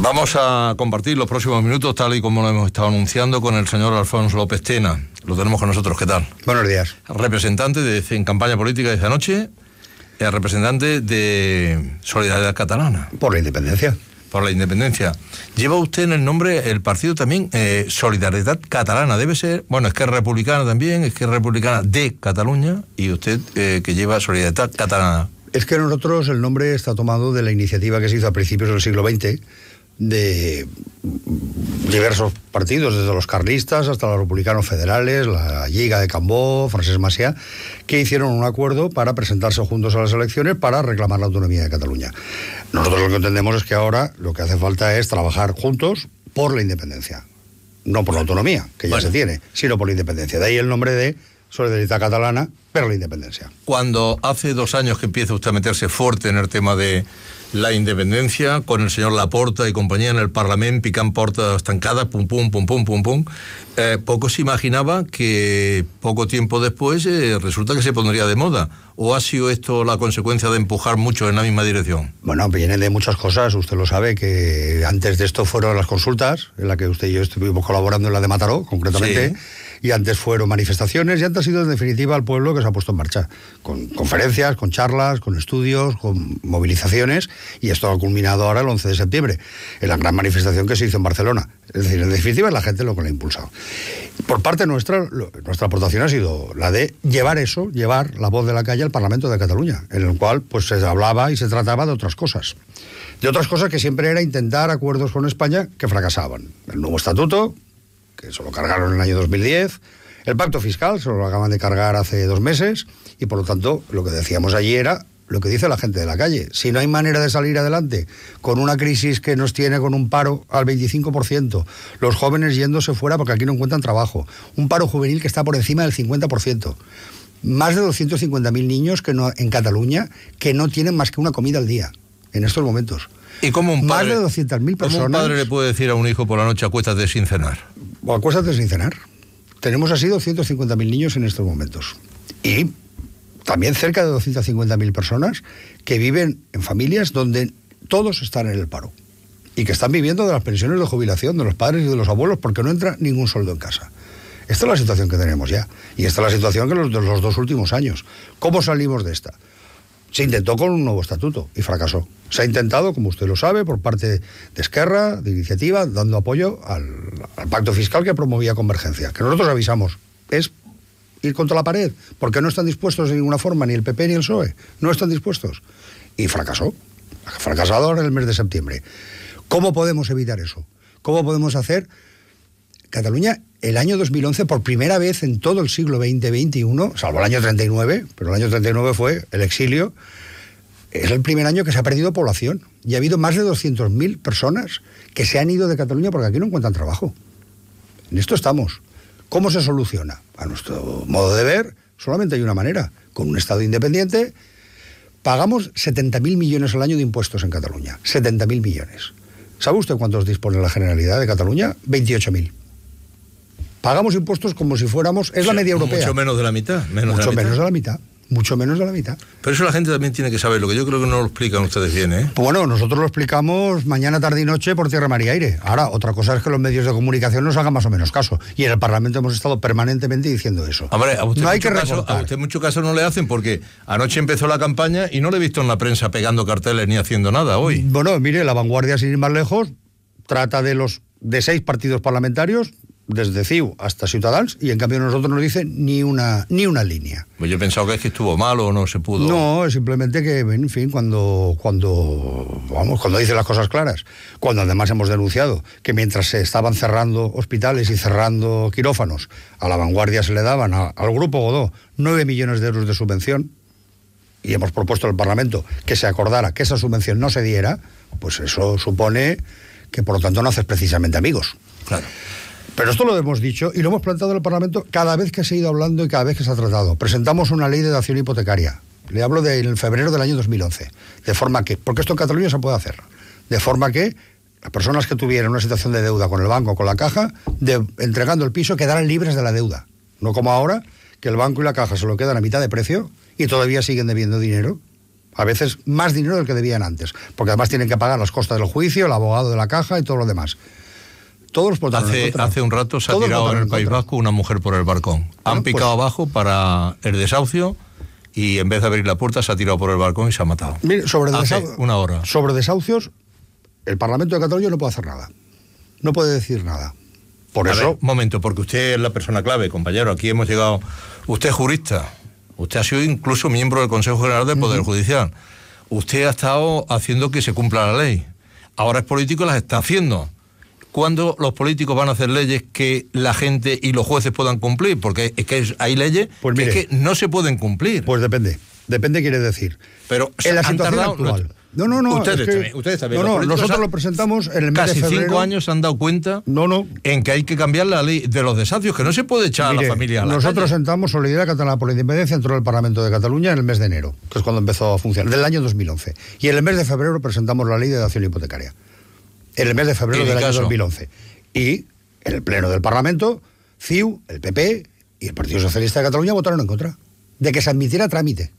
Vamos a compartir los próximos minutos, tal y como lo hemos estado anunciando, con el señor Alfonso López Tena. Lo tenemos con nosotros, ¿qué tal? Buenos días. Representante de, en campaña política de esta noche, representante de Solidaridad Catalana. Por la independencia. Por la independencia. Lleva usted en el nombre el partido también eh, Solidaridad Catalana. Debe ser, bueno, es que es republicana también, es que es republicana de Cataluña y usted eh, que lleva Solidaridad Catalana. Es que nosotros el nombre está tomado de la iniciativa que se hizo a principios del siglo XX de diversos partidos, desde los carlistas hasta los republicanos federales, la Liga de Cambó, Francesc Masia, que hicieron un acuerdo para presentarse juntos a las elecciones para reclamar la autonomía de Cataluña. Nosotros lo que entendemos es que ahora lo que hace falta es trabajar juntos por la independencia, no por la autonomía, que ya se tiene, sino por la independencia. De ahí el nombre de Solidaridad Catalana, pero la independencia. Cuando hace dos años que empieza usted a meterse fuerte en el tema de la independencia, con el señor Laporta y compañía en el Parlamento, pican puertas estancadas, pum, pum, pum, pum, pum, pum. Eh, poco se imaginaba que poco tiempo después eh, resulta que se pondría de moda. ¿O ha sido esto la consecuencia de empujar mucho en la misma dirección? Bueno, viene de muchas cosas. Usted lo sabe que antes de esto fueron las consultas, en las que usted y yo estuvimos colaborando en la de Mataró, concretamente y antes fueron manifestaciones y antes ha sido en definitiva el pueblo que se ha puesto en marcha, con conferencias, con charlas, con estudios, con movilizaciones y esto ha culminado ahora el 11 de septiembre, en la gran manifestación que se hizo en Barcelona. Es decir, en definitiva es la gente lo que la ha impulsado. Por parte nuestra, nuestra aportación ha sido la de llevar eso, llevar la voz de la calle al Parlamento de Cataluña, en el cual pues se hablaba y se trataba de otras cosas. De otras cosas que siempre era intentar acuerdos con España que fracasaban. El nuevo estatuto, que se lo cargaron en el año 2010. El pacto fiscal se lo acaban de cargar hace dos meses y por lo tanto lo que decíamos allí era lo que dice la gente de la calle. Si no hay manera de salir adelante con una crisis que nos tiene con un paro al 25%, los jóvenes yéndose fuera porque aquí no encuentran trabajo, un paro juvenil que está por encima del 50%, más de 250.000 niños que no, en Cataluña que no tienen más que una comida al día en estos momentos. ¿Y como un padre, Más de 200.000 personas. ¿cómo un padre le puede decir a un hijo por la noche acuéstate sin cenar? O acuéstate sin cenar. Tenemos así 250.000 niños en estos momentos. Y también cerca de 250.000 personas que viven en familias donde todos están en el paro y que están viviendo de las pensiones de jubilación de los padres y de los abuelos porque no entra ningún sueldo en casa. Esta es la situación que tenemos ya y esta es la situación que de los dos últimos años. ¿Cómo salimos de esta? Se intentó con un nuevo estatuto y fracasó. Se ha intentado, como usted lo sabe, por parte de Esquerra, de Iniciativa, dando apoyo al, pacto fiscal que promovía Convergencia, que nosotros avisamos. Es ir contra la pared, porque no están dispuestos de ninguna forma, ni el PP ni el PSOE, no están dispuestos. Y fracasó. fracasador en el mes de septiembre. ¿Cómo podemos evitar eso? ¿Cómo podemos hacer Cataluña el año 2011, por primera vez en todo el siglo XX-XXI, salvo el año 39, pero el año 39 fue el exilio, es el primer año que se ha perdido población. Y ha habido más de 200.000 personas que se han ido de Cataluña porque aquí no encuentran trabajo. En esto estamos. ¿Cómo se soluciona? A nuestro modo de ver, solamente hay una manera. Con un Estado independiente, pagamos 70.000 millones al año de impuestos en Cataluña. 70.000 millones. ¿Sabe usted cuántos dispone la Generalidad de Cataluña? 28.000. Pagamos impuestos como si fuéramos, es la media europea. Mucho menos de la mitad. mucho menos de la mitad mucho menos de la mitad. Pero eso la gente también tiene que saber lo que yo creo que no lo explican ustedes bien, ¿eh? Pues bueno, nosotros lo explicamos mañana, tarde y noche por tierra, María aire. Ahora, otra cosa es que los medios de comunicación nos hagan más o menos caso. Y en el Parlamento hemos estado permanentemente diciendo eso. a usted, hay mucho caso no le hacen porque anoche empezó la campaña y no le he visto en la prensa pegando carteles ni haciendo nada hoy. Bueno, mire, la vanguardia, sin ir más lejos, trata de los de seis partidos parlamentarios, desde CIU hasta Ciutadans, y en cambio nosotros no dicen ni una, ni una línea. Pues yo pensaba que es que estuvo mal o no se pudo. No, es simplemente que, en fin, cuando, cuando, vamos, cuando dice las cosas claras, cuando además hemos denunciado que mientras se estaban cerrando hospitales y cerrando quirófanos, a la vanguardia se le daban al Grupo Godó 9 millones de euros de subvención, y hemos propuesto al Parlamento que se acordara que esa subvención no se diera, pues eso supone que por lo tanto no haces precisamente amigos. Claro. Pero esto lo hemos dicho y lo hemos planteado en el Parlamento cada vez que se ha ido hablando y cada vez que se ha tratado. Presentamos una ley de dación hipotecaria. Le hablo del febrero del año 2011. De forma que, porque esto en Cataluña se puede hacer, de forma que las personas que tuvieran una situación de deuda con el banco, o con la caja, de, entregando el piso, quedaran libres de la deuda. No como ahora, que el banco y la caja se lo quedan a mitad de precio y todavía siguen debiendo dinero. A veces más dinero del que debían antes, porque además tienen que pagar las costas del juicio, el abogado de la caja y todo lo demás. Hace, un rato se ha tirado en el País Vasco una mujer por el balcón. Han pues picado abajo para el desahucio y en vez de abrir la puerta se ha tirado por el balcón y se ha matado. sobre, hace una hora. sobre desahucios, el Parlamento de Cataluña no puede hacer nada. No puede decir nada. Por eso. Un momento, porque usted es la persona clave, compañero. Aquí hemos llegado. Usted es jurista. Usted ha sido incluso miembro del Consejo General del Poder Judicial. Usted ha estado haciendo que se cumpla la ley. Ahora es político y las está haciendo. ¿cuándo los políticos van a hacer leyes que la gente y los jueces puedan cumplir? Porque es que hay leyes pues que, es que no se pueden cumplir. Pues depende. Depende quiere decir. Pero en la situación actual. No, no, no. Ustedes, también, No, nosotros lo presentamos en el mes de febrero, cinco años se han dado cuenta no, no. en que hay que cambiar la ley de los desahucios, que no se puede echar a la familia a la Nosotros sentamos Solidaridad Catalana por la Independencia entró del Parlamento de Cataluña en el mes de enero, que es cuando empezó a funcionar, del año 2011. Y en el mes de febrero presentamos la ley de acción hipotecaria en el mes de febrero del año 2011. Y en el Pleno del Parlamento, CIU, el PP y el Partido Socialista de Cataluña votaron en contra de que se admitiera trámite.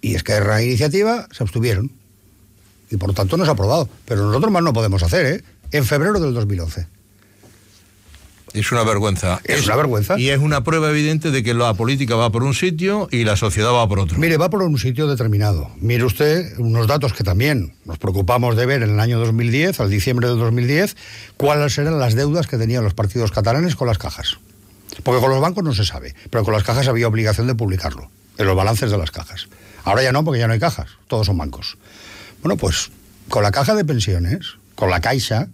Y es que la Iniciativa se abstuvieron. Y por tanto no se ha aprobado. Pero nosotros más no podemos hacer, ¿eh? En febrero del 2011. Es una vergüenza. Es, una vergüenza. Y es una prueba evidente de que la política va por un sitio y la sociedad va por otro. Mire, va por un sitio determinado. Mire usted unos datos que también nos preocupamos de ver en el año 2010, al diciembre de 2010, cuáles eran las deudas que tenían los partidos catalanes con las cajas. Porque con los bancos no se sabe, pero con las cajas había obligación de publicarlo, en los balances de las cajas. Ahora ya no, porque ya no hay cajas, todos son bancos. Bueno, pues con la caja de pensiones, con la caixa,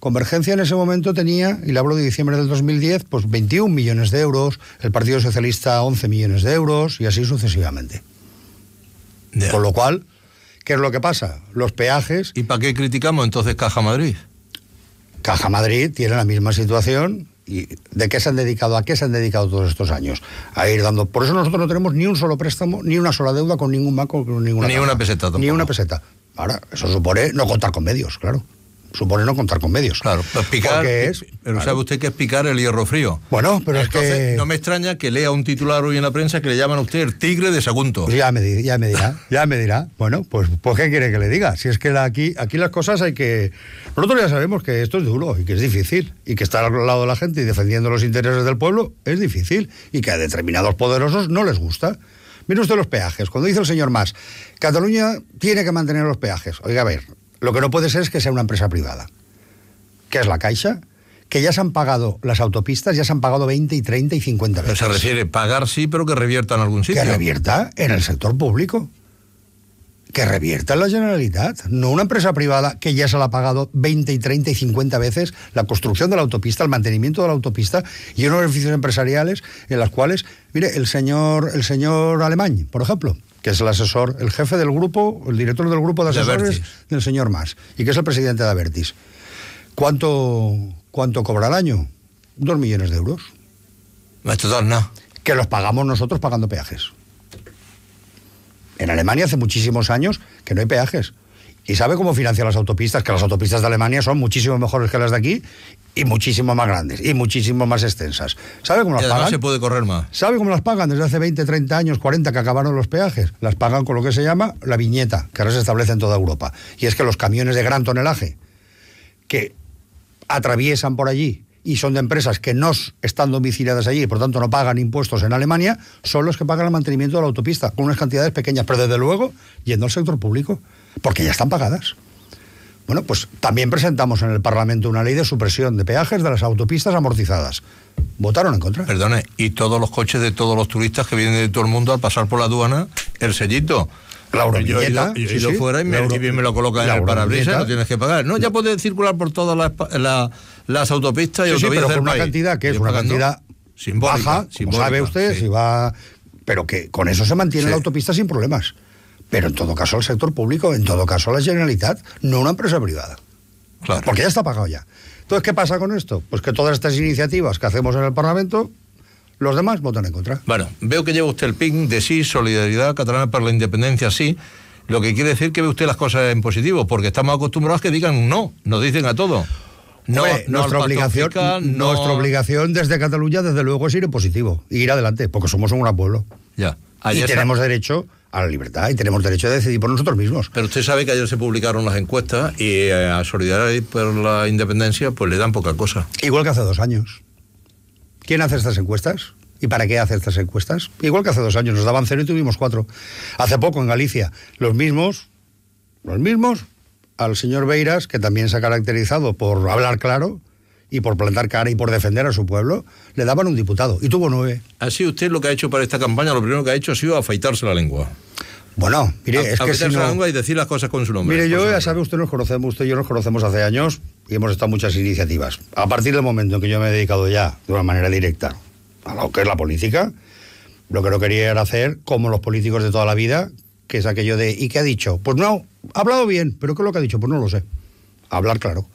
Convergencia en ese momento tenía, y le hablo de diciembre del 2010, pues 21 millones de euros, el Partido Socialista 11 millones de euros y así sucesivamente. Con lo cual, ¿qué es lo que pasa? Los peajes... ¿Y para qué criticamos entonces Caja Madrid? Caja Madrid tiene la misma situación y de qué se han dedicado, a qué se han dedicado todos estos años, a ir dando. Por eso nosotros no tenemos ni un solo préstamo, ni una sola deuda con ningún banco, con ninguna. Ni una peseta Ni una peseta. Ahora, eso supone no contar con medios, claro supone no contar con medios. Claro, pues pero sabe usted que es picar el hierro frío. Bueno, pero es que. No me extraña que lea un titular hoy en la prensa que le llaman a usted el tigre de Sagunto. Pues ya, me, ya dirá, ya me dirá. Bueno, pues, pues, ¿qué quiere que le diga? Si es que aquí, aquí las cosas hay que. Nosotros ya sabemos que esto es duro y que es difícil y que estar al lado de la gente y defendiendo los intereses del pueblo es difícil y que a determinados poderosos no les gusta. menos de los peajes. Cuando dice el señor más Cataluña tiene que mantener los peajes. Oiga, a ver, lo que no puede ser es que sea una empresa privada, que es la Caixa, que ya se han pagado las autopistas, ya se han pagado 20 y 30 y 50 veces. se refiere a pagar sí, pero que revierta en algún sitio. Que revierta en el sector público. Que revierta en la generalidad, no una empresa privada que ya se la ha pagado 20 y 30 y 50 veces la construcción de la autopista, el mantenimiento de la autopista y unos beneficios empresariales en las cuales, mire, el señor, el señor Alemán, por ejemplo, que es el asesor, el jefe del grupo, el director del grupo de asesores del señor Mas, y que es el presidente de Avertis. ¿Cuánto, cuánto cobra al año? Dos millones de euros. dos no. Que los pagamos nosotros pagando peajes. En Alemania hace muchísimos años que no hay peajes. ¿Y sabe cómo financia las autopistas? Que las autopistas de Alemania son muchísimo mejores que las de aquí y muchísimo más grandes y muchísimo más extensas. ¿Sabe cómo las pagan? se puede correr más. ¿Sabe cómo las pagan desde hace 20, 30 años, 40 que acabaron los peajes? Las pagan con lo que se llama la viñeta, que ahora se establece en toda Europa. Y es que los camiones de gran tonelaje que atraviesan por allí y son de empresas que no están domiciliadas allí y por tanto no pagan impuestos en Alemania, son los que pagan el mantenimiento de la autopista con unas cantidades pequeñas, pero desde luego yendo al sector público porque ya están pagadas. Bueno, pues también presentamos en el Parlamento una ley de supresión de peajes de las autopistas amortizadas. Votaron en contra. Perdone, y todos los coches de todos los turistas que vienen de todo el mundo al pasar por la aduana, el sellito. La yo he ido, fuera y me, lo coloca en el parabrisas, no tienes que pagar. No, ya puedes circular por todas las, autopistas y sí, pero una cantidad que es una cantidad simbólica, baja, simbólica, como sabe usted, si va... Pero que con eso se mantiene la autopista sin problemas. Pero en todo caso el sector público, en todo caso la generalidad no una empresa privada. Claro. Porque ya está pagado ya. Entonces, ¿qué pasa con esto? Pues que todas estas iniciativas que hacemos en el Parlamento los demás votan en contra. Bueno, veo que lleva usted el ping de sí, solidaridad catalana para la independencia sí, lo que quiere decir que ve usted las cosas en positivo, porque estamos acostumbrados a que digan no, nos dicen a todo. No, nuestra, obligación, nuestra obligación desde Cataluña, desde luego, es ir en positivo, ir adelante, porque somos un pueblo. Ya. y tenemos derecho a la libertad y tenemos derecho a decidir por nosotros mismos. Pero usted sabe que ayer se publicaron las encuestas y eh, a Solidaridad y por la Independencia pues le dan poca cosa. Igual que hace dos años. ¿Quién hace estas encuestas? ¿Y para qué hace estas encuestas? Igual que hace dos años nos daban cero y tuvimos cuatro. Hace poco en Galicia los mismos, los mismos, al señor Beiras, que también se ha caracterizado por hablar claro, y por plantar cara y por defender a su pueblo, le daban un diputado y tuvo nueve. Así usted lo que ha hecho para esta campaña, lo primero que ha hecho ha sido afeitarse la lengua. Bueno, mire, es que si no... la lengua y decir las cosas con su nombre. Mire, yo ya sabe, usted nos conocemos, usted y yo nos conocemos hace años y hemos estado muchas iniciativas. A partir del momento en que yo me he dedicado ya de una manera directa a lo que es la política, lo que no quería era hacer como los políticos de toda la vida, que es aquello de ¿y qué ha dicho? Pues no, ha hablado bien, pero ¿qué es lo que ha dicho? Pues no lo sé. Hablar claro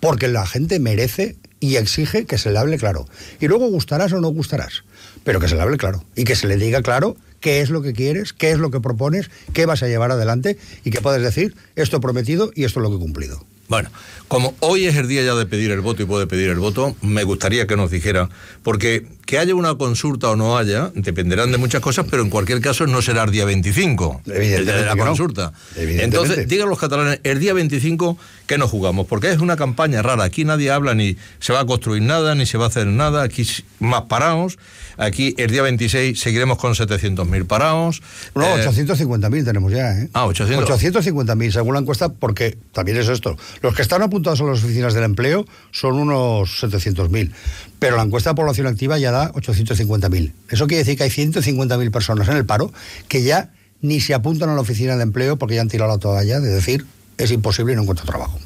porque la gente merece y exige que se le hable claro. Y luego gustarás o no gustarás, pero que se le hable claro y que se le diga claro qué es lo que quieres, qué es lo que propones, qué vas a llevar adelante y que puedes decir esto prometido y esto es lo que he cumplido. Bueno, como hoy es el día ya de pedir el voto y puede pedir el voto, me gustaría que nos dijera, porque que haya una consulta o no haya, dependerán de muchas cosas, pero en cualquier caso no será el día 25, de la consulta. Entonces, digan los catalanes, el día 25, que nos jugamos? Porque es una campaña rara, aquí nadie habla ni se va a construir nada, ni se va a hacer nada, aquí más parados, aquí el día 26 seguiremos con 700.000 parados. No, 850.000 eh, tenemos ya, ¿eh? Ah, 850.000, según la encuesta, porque también es esto. Los que están apuntados a las oficinas del empleo son unos 700.000, pero la encuesta de población activa ya 850.000. Eso quiere decir que hay 150.000 personas en el paro que ya ni se apuntan a la oficina de empleo porque ya han tirado la toalla de decir es imposible y no encuentro trabajo.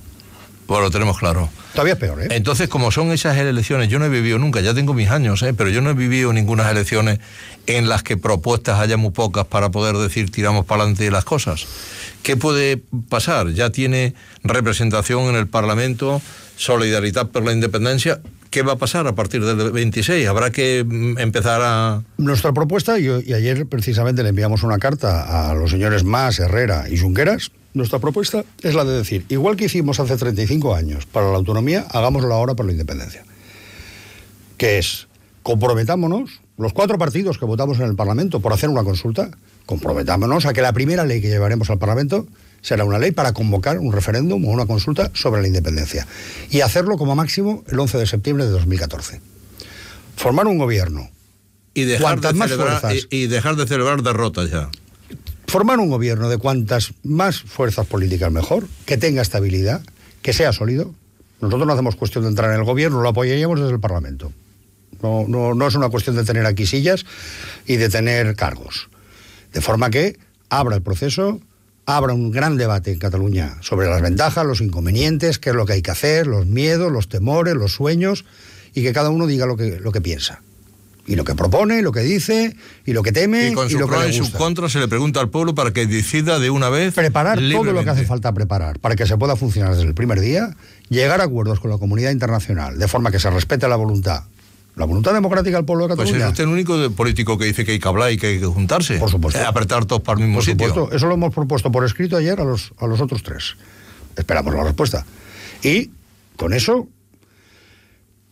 Bueno, pues lo tenemos claro. Todavía es peor, ¿eh? Entonces, como son esas elecciones, yo no he vivido nunca, ya tengo mis años, ¿eh? pero yo no he vivido ninguna elecciones en las que propuestas haya muy pocas para poder decir tiramos para adelante las cosas. ¿Qué puede pasar? Ya tiene representación en el Parlamento, solidaridad por la independencia, ¿Qué va a pasar a partir del 26? ¿Habrá que mm, empezar a...? Nuestra propuesta, y, ayer precisamente le enviamos una carta a los señores Más, Herrera y Junqueras, nuestra propuesta es la de decir, igual que hicimos hace 35 años para la autonomía, hagámoslo ahora para la independencia. Que es, comprometámonos, los cuatro partidos que votamos en el Parlamento por hacer una consulta, comprometámonos a que la primera ley que llevaremos al Parlamento será una ley para convocar un referéndum o una consulta sobre la independencia y hacerlo como máximo el 11 de septiembre de 2014. Formar un gobierno. Y dejar, de celebrar, y, dejar de celebrar derrotas ya. Formar un gobierno de cuantas más fuerzas políticas mejor, que tenga estabilidad, que sea sólido. Nosotros no hacemos cuestión de entrar en el gobierno, lo apoyaríamos desde el Parlamento. No, no, no es una cuestión de tener aquí sillas y de tener cargos. De forma que abra el proceso, abra un gran debate en Cataluña sobre las ventajas, los inconvenientes, qué es lo que hay que hacer, los miedos, los temores, los sueños, y que cada uno diga lo que, lo que piensa. Y lo que propone, lo que dice, y lo que teme. Y con su y que y sus contras se le pregunta al pueblo para que decida de una vez. Preparar todo lo que hace falta preparar para que se pueda funcionar desde el primer día, llegar a acuerdos con la comunidad internacional de forma que se respete la voluntad la voluntad democrática del pueblo de Cataluña. Pues es el único político que dice que hay que hablar y que hay que juntarse. Por supuesto. Eh, apretar todos para el mismo por Supuesto. Eso lo hemos propuesto por escrito ayer a los, otros tres. Esperamos la respuesta. Y con eso,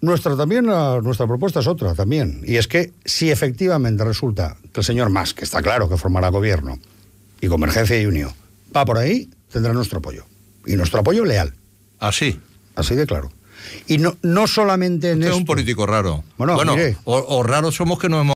nuestra, también, nuestra propuesta es otra también. Y es que si efectivamente resulta que el señor Mas, que está claro que formará gobierno, y Convergencia y Unión, va por ahí, tendrá nuestro apoyo. Y nuestro apoyo leal. Así. Así de claro. Y no, no solamente en Usted es un político raro. Bueno, o, raro somos que no hemos